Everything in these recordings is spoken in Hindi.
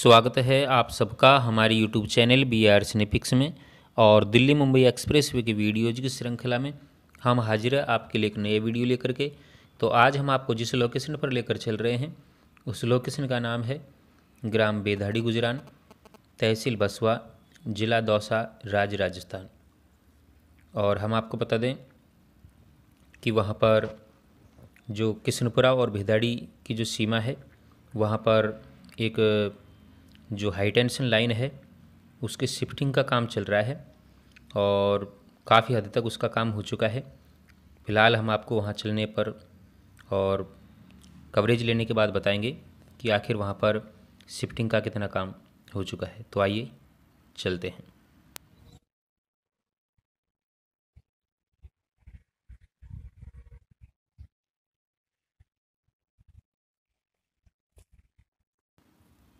स्वागत है आप सबका हमारे YouTube channel B R cinepix में और दिल्ली मुंबई एक्सप्रेस वे की वीडियोज की श्रृंखला में हम हाजिर है आपके लिए एक नए वीडियो लेकर के तो आज हम आपको जिस लोकेशन पर लेकर चल रहे हैं उस लोकेशन का नाम है ग्राम बेधाड़ी गुजरान तहसील बसवा ज़िला दौसा राज्य राजस्थान और हम आपको बता दें कि वहाँ पर जो किशनपुरा और भेदाड़ी की जो सीमा है वहाँ पर एक जो हाई टेंशन लाइन है उसके शिफ्टिंग का काम चल रहा है और काफ़ी हद तक उसका काम हो चुका है फ़िलहाल हम आपको वहाँ चलने पर और कवरेज लेने के बाद बताएंगे कि आखिर वहाँ पर शिफ्टिंग का कितना काम हो चुका है तो आइए चलते हैं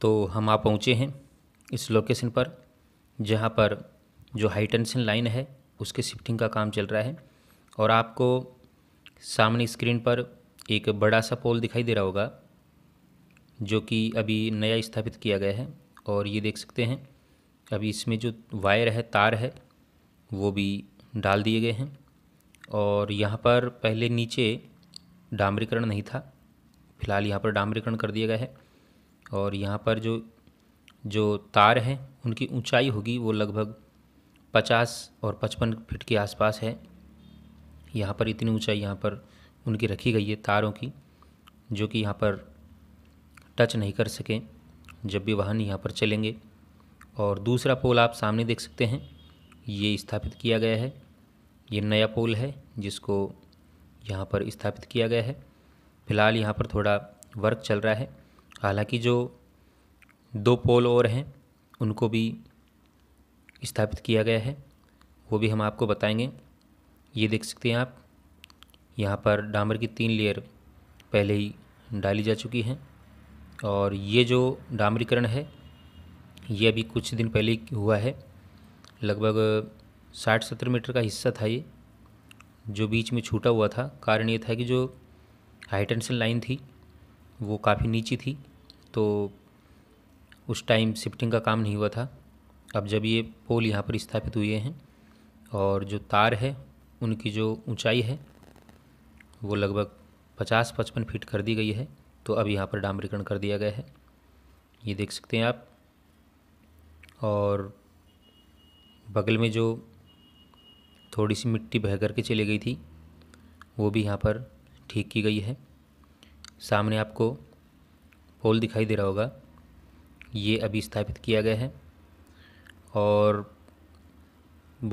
तो हम आ पहुँचे हैं इस लोकेशन पर जहाँ पर जो हाई टेंशन लाइन है उसके शिफ्टिंग का काम चल रहा है और आपको सामने स्क्रीन पर एक बड़ा सा पोल दिखाई दे रहा होगा जो कि अभी नया स्थापित किया गया है और ये देख सकते हैं अभी इसमें जो वायर है तार है वो भी डाल दिए गए हैं और यहाँ पर पहले नीचे डामरीकरण नहीं था फिलहाल यहाँ पर डामरीकरण कर दिया गया है और यहाँ पर जो जो तार हैं उनकी ऊंचाई होगी वो लगभग 50 और 55 फीट के आसपास है यहाँ पर इतनी ऊंचाई यहाँ पर उनकी रखी गई है तारों की जो कि यहाँ पर टच नहीं कर सकें जब भी वाहन यहाँ पर चलेंगे और दूसरा पोल आप सामने देख सकते हैं ये स्थापित किया गया है ये नया पोल है जिसको यहाँ पर स्थापित किया गया है फिलहाल यहाँ पर थोड़ा वर्क चल रहा है हालांकि जो दो पोल और हैं उनको भी स्थापित किया गया है वो भी हम आपको बताएंगे ये देख सकते हैं आप यहाँ पर डामर की तीन लेयर पहले ही डाली जा चुकी हैं और ये जो डामरीकरण है ये अभी कुछ दिन पहले हुआ है लगभग साठ सत्तर मीटर का हिस्सा था ये जो बीच में छूटा हुआ था कारण ये था कि जो हाई टेंशन लाइन थी वो काफ़ी नीची थी तो उस टाइम शिफ्टिंग का काम नहीं हुआ था अब जब ये पोल यहाँ पर स्थापित हुए हैं और जो तार है उनकी जो ऊंचाई है वो लगभग 50-55 फीट कर दी गई है तो अब यहाँ पर डामरीकरण कर दिया गया है ये देख सकते हैं आप और बगल में जो थोड़ी सी मिट्टी बह कर के चली गई थी वो भी यहाँ पर ठीक की गई है सामने आपको होल दिखाई दे रहा होगा ये अभी स्थापित किया गया है और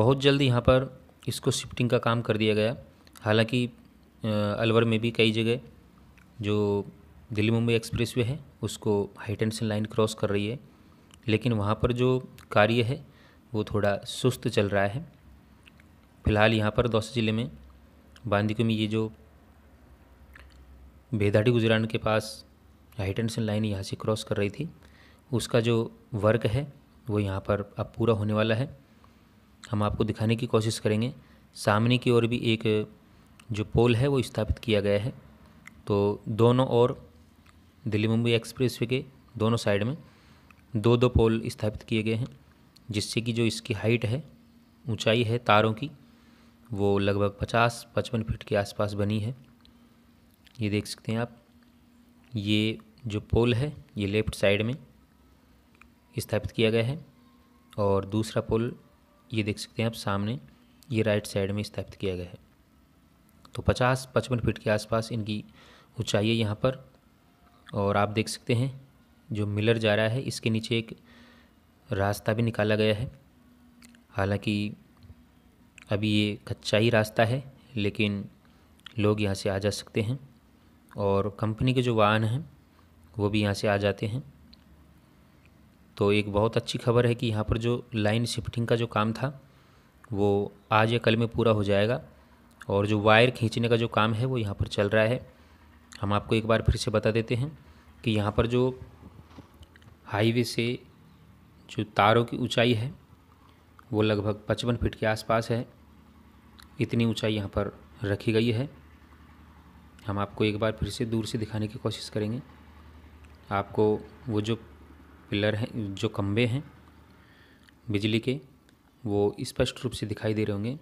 बहुत जल्द यहाँ पर इसको शिफ्टिंग का काम कर दिया गया हालांकि अलवर में भी कई जगह जो दिल्ली मुंबई एक्सप्रेसवे है उसको हाई टेंशन लाइन क्रॉस कर रही है लेकिन वहाँ पर जो कार्य है वो थोड़ा सुस्त चल रहा है फिलहाल यहाँ पर दौसा ज़िले में बांदीकुमी ये जो भेदाटी गुजरान के पास हाई टेंशन लाइन यहाँ से क्रॉस कर रही थी उसका जो वर्क है वो यहाँ पर अब पूरा होने वाला है हम आपको दिखाने की कोशिश करेंगे सामने की ओर भी एक जो पोल है वो स्थापित किया गया है तो दोनों ओर दिल्ली मुंबई एक्सप्रेस के दोनों साइड में दो दो पोल स्थापित किए गए हैं जिससे कि जो इसकी हाइट है ऊंचाई है तारों की वो लगभग 50-55 फीट के आसपास बनी है ये देख सकते हैं आप ये जो पोल है ये लेफ़्ट साइड में स्थापित किया गया है और दूसरा पोल ये देख सकते हैं आप सामने ये राइट साइड में स्थापित किया गया है तो 50 पचपन फीट के आसपास इनकी ऊंचाई है यहाँ पर और आप देख सकते हैं जो मिलर जा रहा है इसके नीचे एक रास्ता भी निकाला गया है हालांकि अभी ये कच्चा ही रास्ता है लेकिन लोग यहाँ से आ जा सकते हैं और कंपनी के जो वाहन हैं वो भी यहाँ से आ जाते हैं तो एक बहुत अच्छी खबर है कि यहाँ पर जो लाइन शिफ्टिंग का जो काम था वो आज या कल में पूरा हो जाएगा और जो वायर खींचने का जो काम है वो यहाँ पर चल रहा है हम आपको एक बार फिर से बता देते हैं कि यहाँ पर जो हाईवे से जो तारों की ऊंचाई है वो लगभग पचपन फीट के आसपास है इतनी ऊंचाई यहाँ पर रखी गई है हम आपको एक बार फिर से दूर से दिखाने की कोशिश करेंगे आपको वो जो पिलर हैं जो खम्भे हैं बिजली के वो स्पष्ट रूप से दिखाई दे रहे होंगे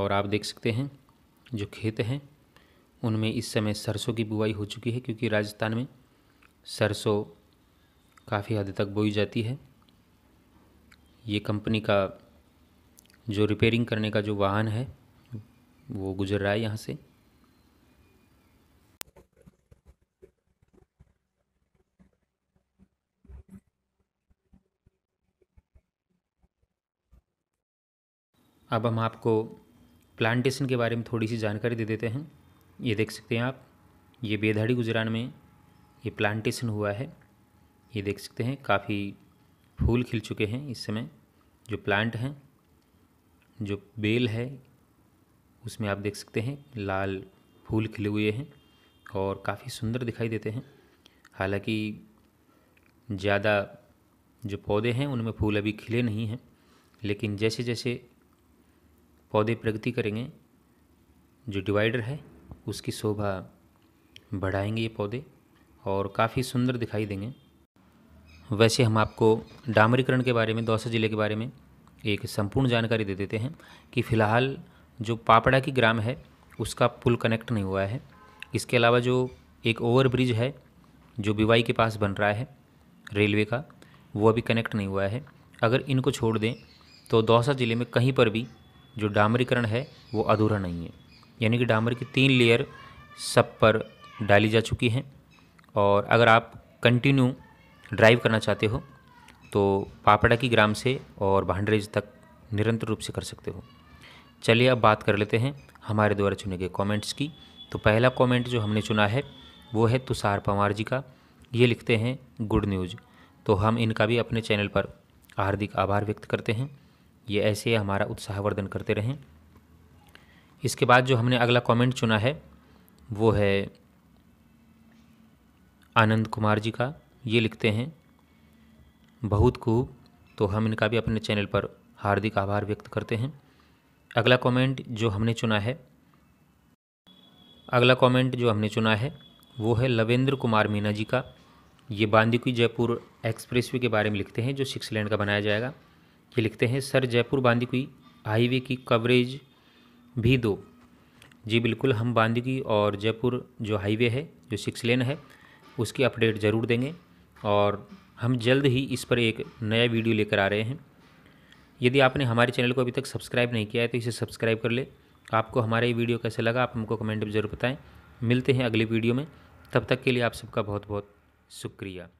और आप देख सकते हैं जो खेत हैं उनमें इस समय सरसों की बुआई हो चुकी है क्योंकि राजस्थान में सरसों काफ़ी हद तक बोई जाती है ये कंपनी का जो रिपेयरिंग करने का जो वाहन है वो गुजर रहा है यहाँ से अब हम आपको प्लांटेशन के बारे में थोड़ी सी जानकारी दे देते हैं ये देख सकते हैं आप ये बेधाड़ी गुजरान में ये प्लांटेशन हुआ है ये देख सकते हैं काफ़ी फूल खिल चुके हैं इस समय जो प्लांट हैं जो बेल है उसमें आप देख सकते हैं लाल फूल खिले हुए हैं और काफ़ी सुंदर दिखाई देते हैं हालांकि ज़्यादा जो पौधे हैं उनमें फूल अभी खिले नहीं हैं लेकिन जैसे जैसे पौधे प्रगति करेंगे जो डिवाइडर है उसकी शोभा बढ़ाएंगे ये पौधे और काफ़ी सुंदर दिखाई देंगे वैसे हम आपको डामरीकरण के बारे में दौसा ज़िले के बारे में एक संपूर्ण जानकारी दे देते हैं कि फ़िलहाल जो पापड़ा की ग्राम है उसका पुल कनेक्ट नहीं हुआ है इसके अलावा जो एक ओवर ब्रिज है जो बिवाई के पास बन रहा है रेलवे का वो अभी कनेक्ट नहीं हुआ है अगर इनको छोड़ दें तो दौसा ज़िले में कहीं पर भी जो डामरीकरण है वो अधूरा नहीं है यानी कि डामर की तीन लेयर सब पर डाली जा चुकी हैं और अगर आप कंटिन्यू ड्राइव करना चाहते हो तो पापड़ा की ग्राम से और भांडरेज तक निरंतर रूप से कर सकते हो चलिए अब बात कर लेते हैं हमारे द्वारा चुने गए कमेंट्स की तो पहला कमेंट जो हमने चुना है वो है तुषार पंवार जी का ये लिखते हैं गुड न्यूज़ तो हम इनका भी अपने चैनल पर हार्दिक आभार व्यक्त करते हैं ये ऐसे हमारा उत्साहवर्धन करते रहें इसके बाद जो हमने अगला कमेंट चुना है वो है आनंद कुमार जी का ये लिखते हैं बहुत खूब तो हम इनका भी अपने चैनल पर हार्दिक आभार व्यक्त करते हैं अगला कमेंट जो हमने चुना है अगला कमेंट जो हमने चुना है वो है लवेंद्र कुमार मीना जी का ये बांदीकुई जयपुर एक्सप्रेसवे के बारे में लिखते हैं जो सिक्स लैंड का बनाया जाएगा ये लिखते हैं सर जयपुर बांदीकुई हाईवे की कवरेज भी दो जी बिल्कुल हम बांदीकुई और जयपुर जो हाईवे है जो सिक्स लेन है उसकी अपडेट ज़रूर देंगे और हम जल्द ही इस पर एक नया वीडियो लेकर आ रहे हैं यदि आपने हमारे चैनल को अभी तक सब्सक्राइब नहीं किया है तो इसे सब्सक्राइब कर ले आपको हमारा ये वीडियो कैसे लगा आप हमको कमेंट में ज़रूर बताएँ मिलते हैं अगले वीडियो में तब तक के लिए आप सबका बहुत बहुत शुक्रिया